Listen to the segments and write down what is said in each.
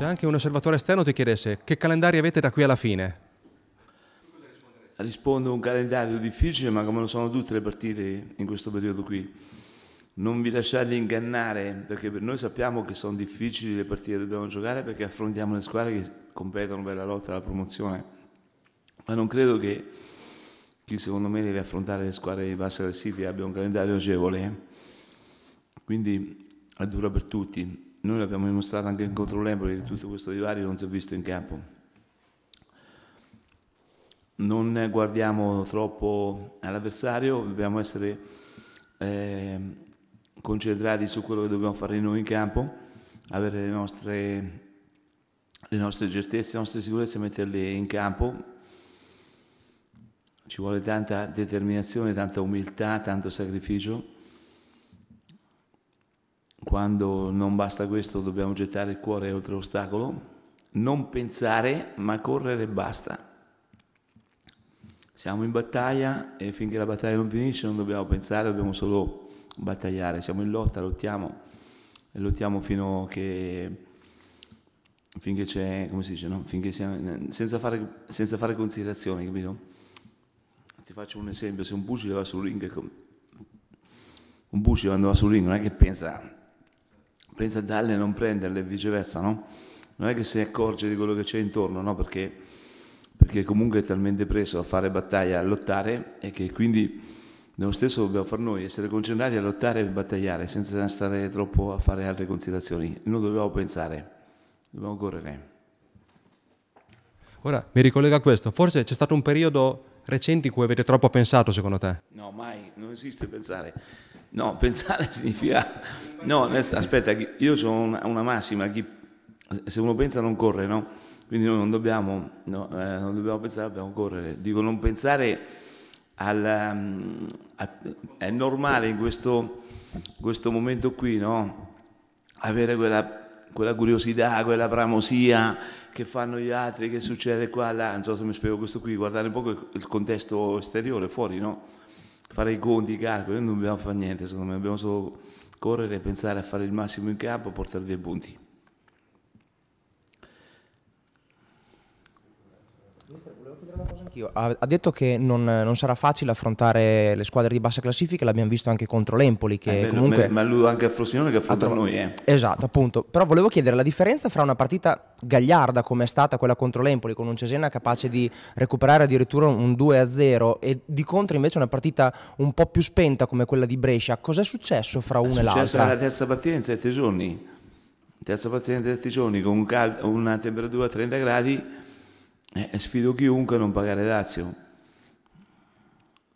se anche un osservatore esterno ti chiedesse che calendari avete da qui alla fine? Rispondo un calendario difficile, ma come lo sono tutte le partite in questo periodo qui. Non vi lasciate ingannare, perché per noi sappiamo che sono difficili le partite che dobbiamo giocare perché affrontiamo le squadre che competono per la lotta alla promozione. Ma non credo che chi secondo me deve affrontare le squadre di bassa classifica abbia un calendario agevole. Quindi è dura per tutti noi l'abbiamo dimostrato anche in contro l'Empoli che tutto questo divario non si è visto in campo. Non guardiamo troppo all'avversario, dobbiamo essere eh, concentrati su quello che dobbiamo fare noi in campo, avere le nostre, le nostre certezze, le nostre sicurezze, e metterle in campo. Ci vuole tanta determinazione, tanta umiltà, tanto sacrificio quando non basta questo dobbiamo gettare il cuore oltre l'ostacolo, non pensare ma correre e basta. Siamo in battaglia e finché la battaglia non finisce non dobbiamo pensare, dobbiamo solo battagliare, siamo in lotta, lottiamo e lottiamo fino a che finché c'è, come si dice, no? finché siamo, senza, fare, senza fare considerazioni, capito? Ti faccio un esempio, se un pugile va sul ring, un pugile quando va sul ring non è che pensa pensa a darle e non prenderle e viceversa, no? Non è che si accorge di quello che c'è intorno, no? Perché, perché comunque è talmente preso a fare battaglia, a lottare e che quindi nello stesso dobbiamo fare noi, essere concentrati a lottare e battagliare senza stare troppo a fare altre considerazioni. Noi dobbiamo pensare, dobbiamo correre. Ora mi ricollega a questo, forse c'è stato un periodo recente in cui avete troppo pensato secondo te? No, mai, non esiste pensare No, pensare significa... No, aspetta, io ho una, una massima, chi, se uno pensa non corre, no? Quindi noi non dobbiamo, no, eh, non dobbiamo pensare, dobbiamo correre. Dico, non pensare al... Mm, a, è normale in questo, questo momento qui, no? Avere quella, quella curiosità, quella bramosia che fanno gli altri, che succede qua, là, non so se mi spiego questo qui, guardare un po' il contesto esteriore, fuori, no? fare i conti, i calcoli, noi non dobbiamo fare niente, secondo me, dobbiamo solo correre, e pensare a fare il massimo in campo e portare via i punti. Mister, volevo chiedere una cosa anch'io. Ha, ha detto che non, non, sarà facile affrontare le squadre di bassa classifica, l'abbiamo visto anche contro l'Empoli. Che eh, comunque... Ma lui anche a Frosinone che affronta tro... noi. Eh. Esatto, appunto. Però volevo chiedere la differenza fra una partita gagliarda come è stata quella contro l'Empoli, con un Cesena capace di recuperare addirittura un 2-0 e di contro invece una partita un po' più spenta come quella di Brescia. Cos'è successo fra una e l'altra? È successo la terza partita in sette giorni. Terza partita in sette giorni con un una temperatura a 30 gradi eh, eh, sfido chiunque a non pagare dazio.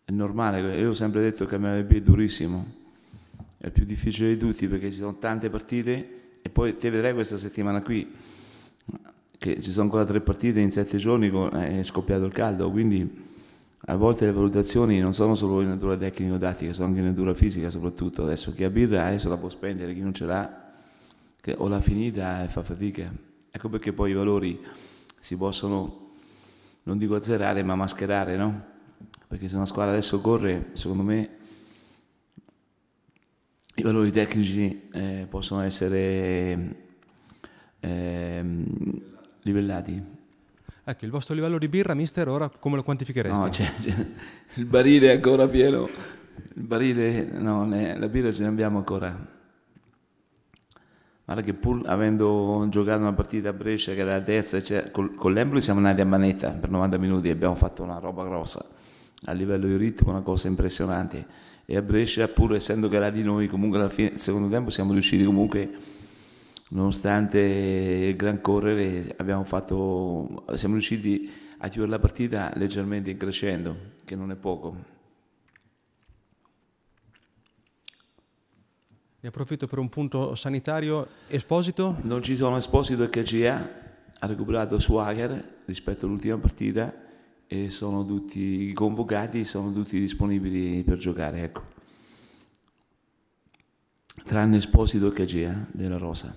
È normale, io ho sempre detto che il B è durissimo, è il più difficile di tutti perché ci sono tante partite e poi te vedrai questa settimana qui che ci sono ancora tre partite in sette giorni eh, è scoppiato il caldo, quindi a volte le valutazioni non sono solo in natura tecnica o tattica sono anche in natura fisica soprattutto. Adesso chi ha birra adesso eh, la può spendere, chi non ce l'ha o l'ha finita fa fatica. Ecco perché poi i valori si possono non dico azzerare, ma mascherare, no? Perché se una squadra adesso corre, secondo me i valori tecnici eh, possono essere eh, livellati. Ecco, il vostro livello di birra, mister, ora come lo quantifichereste? No, c'è, cioè, c'è, cioè, il barile è ancora pieno, il barile, no, la birra ce ne abbiamo ancora. Guarda che pur avendo giocato una partita a Brescia che era la terza, cioè, col, con l'Embro siamo andati a manetta per 90 minuti e abbiamo fatto una roba grossa. A livello di ritmo una cosa impressionante. E a Brescia, pur essendo che era di noi, comunque alla fine del secondo tempo siamo riusciti comunque, nonostante il gran correre, fatto, siamo riusciti a chiudere la partita leggermente in crescendo, che non è poco. Ne approfitto per un punto sanitario. Esposito? Non ci sono Esposito e Cagia. ha recuperato Swagger rispetto all'ultima partita e sono tutti convocati, sono tutti disponibili per giocare, ecco. Tranne Esposito e Cagia della Rosa.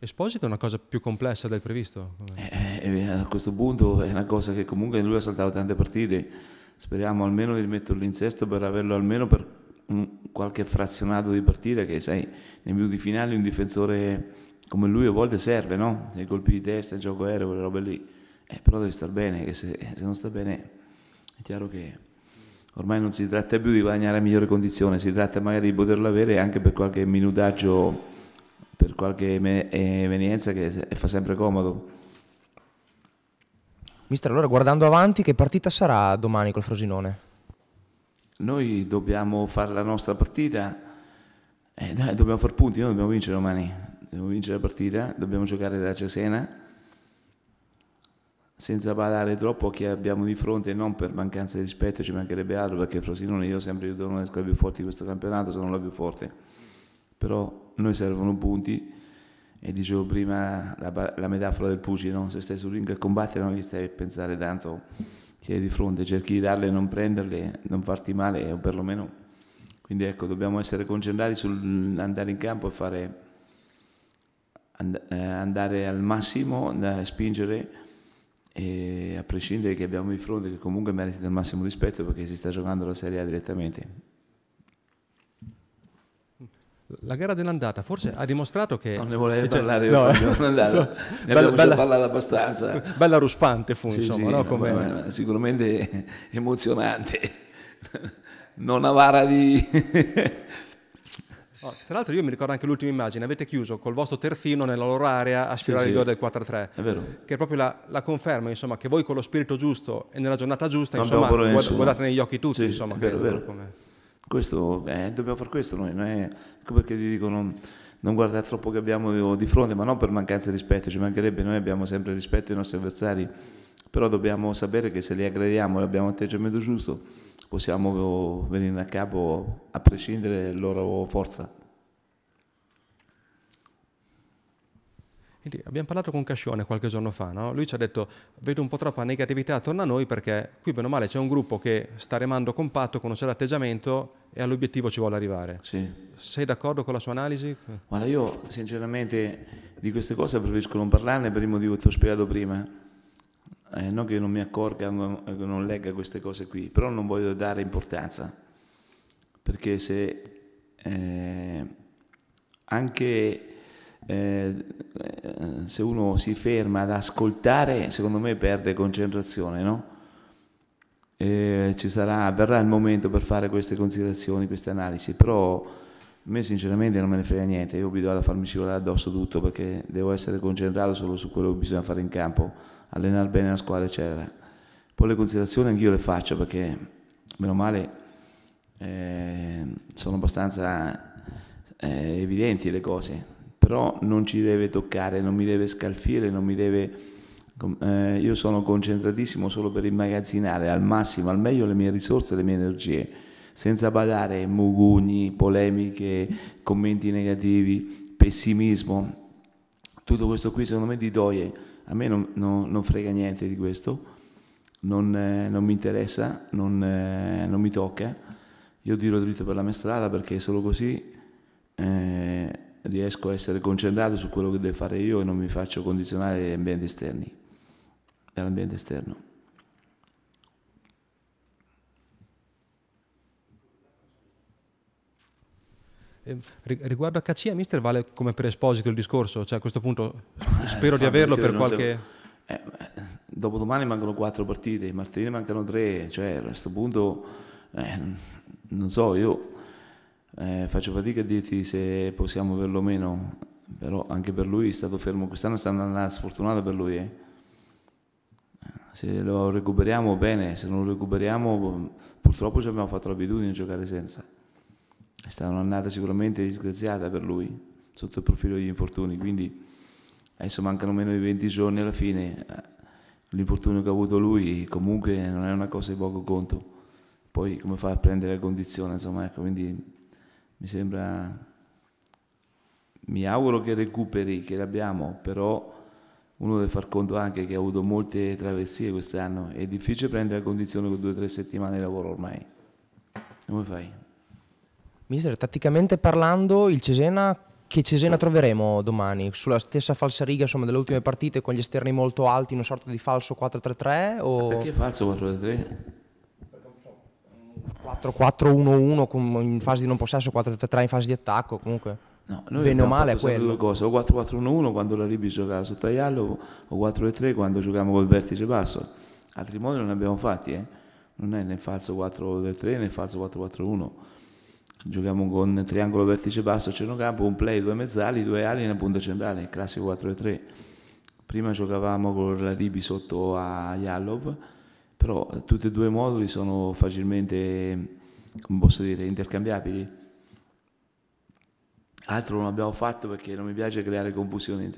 Esposito è una cosa più complessa del previsto? Eh, eh, a questo punto è una cosa che comunque lui ha saltato tante partite, speriamo almeno di metterlo in sesto per averlo almeno per un qualche frazionato di partita che sai, nei minuti finali un difensore come lui a volte serve, no? I colpi di testa, gioco aereo, quelle robe lì. Eh, però deve star bene, che se, eh, se, non sta bene è chiaro che ormai non si tratta più di guadagnare a migliore condizione, si tratta magari di poterlo avere anche per qualche minutaggio, per qualche eh, evenienza che fa sempre comodo. Mister, allora guardando avanti, che partita sarà domani col Frosinone? noi dobbiamo fare la nostra partita, eh, dai, dobbiamo fare punti, noi dobbiamo vincere domani, dobbiamo vincere la partita, dobbiamo giocare da Cesena senza badare troppo a chi abbiamo di fronte non per mancanza di rispetto ci mancherebbe altro perché Frosinone io sempre io sono una delle più forti di questo campionato sono la più forte però noi servono punti e dicevo prima la, la metafora del Pucci, no? se stai sul ring a combattere non gli stai a pensare tanto che hai di fronte, cerchi di darle, non prenderle, non farti male o perlomeno... Quindi ecco, dobbiamo essere concentrati sull'andare in campo e fare, and- eh, andare al massimo, spingere e a prescindere che abbiamo di fronte che comunque merita il massimo rispetto perché si sta giocando la Serie A direttamente la gara dell'andata forse ha dimostrato che... Non ne volevo cioè, parlare io, no, so, ne abbiamo bella, già parlato abbastanza. Bella ruspante fu, sì, insomma, sì, no? Come... sicuramente emozionante, non avara di... oh, tra l'altro io mi ricordo anche l'ultima immagine, avete chiuso col vostro terzino nella loro area a sfiorare sì, il gol del 4-3, è vero. che è proprio la, la, conferma insomma, che voi con lo spirito giusto e nella giornata giusta insomma, guardate negli occhi tutti. insomma, è vero, credo, vero. Come questo, eh, dobbiamo fare questo noi, non è come che ti dicono non guardare troppo che abbiamo di fronte, ma non per mancanza di rispetto, ci mancherebbe, noi abbiamo sempre rispetto ai nostri avversari, però dobbiamo sapere che se li aggrediamo e abbiamo l'atteggiamento giusto, possiamo venire a capo a prescindere dalla loro forza. Quindi abbiamo parlato con Cascione qualche giorno fa, no? lui ci ha detto vedo un po' troppa negatività attorno a noi perché qui bene o male c'è un gruppo che sta remando compatto conosce l'atteggiamento e all'obiettivo ci vuole arrivare. Sì. Sei d'accordo con la sua analisi? Guarda, io sinceramente di queste cose preferisco non parlarne per il motivo che ti ho spiegato prima. Eh, non che non mi accorga, non, che eh, non legga queste cose qui, però non voglio dare importanza, perché se eh, anche eh, eh, se uno si ferma ad ascoltare, secondo me perde concentrazione, no? Eh, ci sarà, verrà il momento per fare queste considerazioni, queste analisi, però a me sinceramente non me ne frega niente, io mi do da farmi scivolare addosso tutto perché devo essere concentrato solo su quello che bisogna fare in campo, allenare bene la squadra, eccetera. Poi le considerazioni anch'io le faccio perché, meno male, eh, sono abbastanza eh, evidenti le cose, però non ci deve toccare, non mi deve scalfire, non mi deve... Eh, io sono concentratissimo solo per immagazzinare al massimo, al meglio le mie risorse, le mie energie, senza badare mugugni, polemiche, commenti negativi, pessimismo. Tutto questo qui secondo me di doie, a me non, non, non frega niente di questo, non, eh, non mi interessa, non, eh, mi tocca. Io tiro dritto per la mia strada perché solo così eh, riesco a essere concentrato su quello che devo fare io e non mi faccio condizionare dagli ambienti esterni, dall'ambiente esterno. Ehm, riguardo a Caccia, mister, vale come per esposito il discorso? Cioè, a questo punto eh, spero eh, di averlo per qualche... Se... Eh, eh, dopodomani mancano quattro partite, martedì mancano tre, cioè a questo punto, eh, non so, io eh, faccio fatica a dirti se possiamo averlo o meno, però anche per lui è stato fermo. Quest'anno è stata una sfortunata per lui. Eh. Se lo recuperiamo bene, se non lo recuperiamo purtroppo ci abbiamo fatto l'abitudine di giocare senza. È stata un'annata sicuramente disgraziata per lui sotto il profilo degli infortuni, quindi adesso mancano meno di 20 giorni alla fine. L'infortunio che ha avuto lui comunque non è una cosa di poco conto. Poi come fa a prendere la condizione, insomma, ecco, quindi mi sembra, mi auguro che recuperi, che l'abbiamo, però uno deve far conto anche che ha avuto molte traversie quest'anno, è difficile prendere la condizione con due o tre settimane di lavoro ormai. Come fai? Mister, tatticamente parlando, il Cesena, che Cesena troveremo domani? Sulla stessa falsariga insomma, delle ultime partite con gli esterni molto alti, una sorta di falso 4-3-3? O... Perché falso 4 3 4-4-1-1 in fase di non possesso, 4-3-3 in fase di attacco comunque. No, noi Bene o male è quello. cose, o 4-4-1-1 quando la Ribi giocava su Taiallo o 4-3 quando giocavamo col vertice basso. Altri modi non abbiamo fatti, eh? non è nel falso 4-3 né falso 4-4-1. Giochiamo con triangolo vertice basso, centrocampo, un play, due mezzali, due ali nella punta centrale, il classico 4-3. Prima giocavamo con la Libi sotto a Yallov però tutti e due i moduli sono facilmente, come posso dire, intercambiabili. Altro non abbiamo fatto perché non mi piace creare confusione.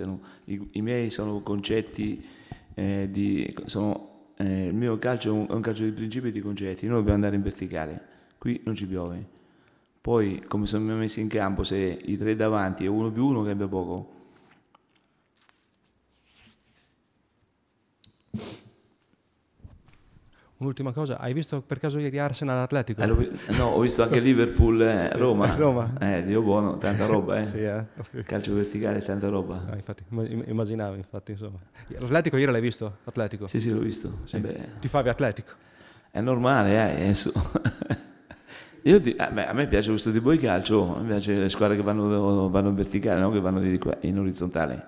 I, i miei sono concetti eh, di... Sono, eh, il mio calcio è un, è un calcio di principi e di concetti, noi dobbiamo andare in verticale, qui non ci piove. Poi come sono messi in campo, se i tre davanti e uno più uno cambia poco Un'ultima cosa, hai visto per caso ieri Arsenal Atletico? Eh, no, ho visto anche Liverpool eh, sì, Roma. Roma. Eh, Dio buono, tanta roba, eh. sì, eh. Calcio verticale, tanta roba. Ah, infatti, immaginavo, infatti, insomma. L'Atletico ieri l'hai visto? Atletico? Sì, sì, l'ho visto. Sì. Eh Ti favi Atletico? È normale, eh. Di- a, ah, me, a, me, piace questo tipo di calcio, mi piace le squadre che vanno, vanno in verticale, no? che vanno di qua, in orizzontale.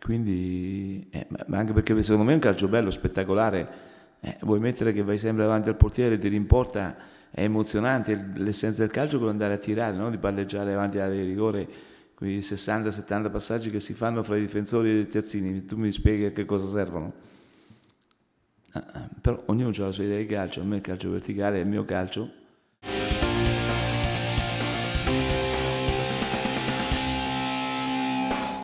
Quindi, eh, ma anche perché secondo me è un calcio bello, spettacolare eh, vuoi mettere che vai sempre avanti al portiere, ti rimporta, è emozionante, l'essenza del calcio è quello di andare a tirare, non di palleggiare avanti all'area di rigore, quei 60-70 passaggi che si fanno fra i difensori e i terzini, tu mi spieghi a che cosa servono. Ah, ah però ognuno ha la sua idea di calcio, a me il calcio verticale è il mio calcio,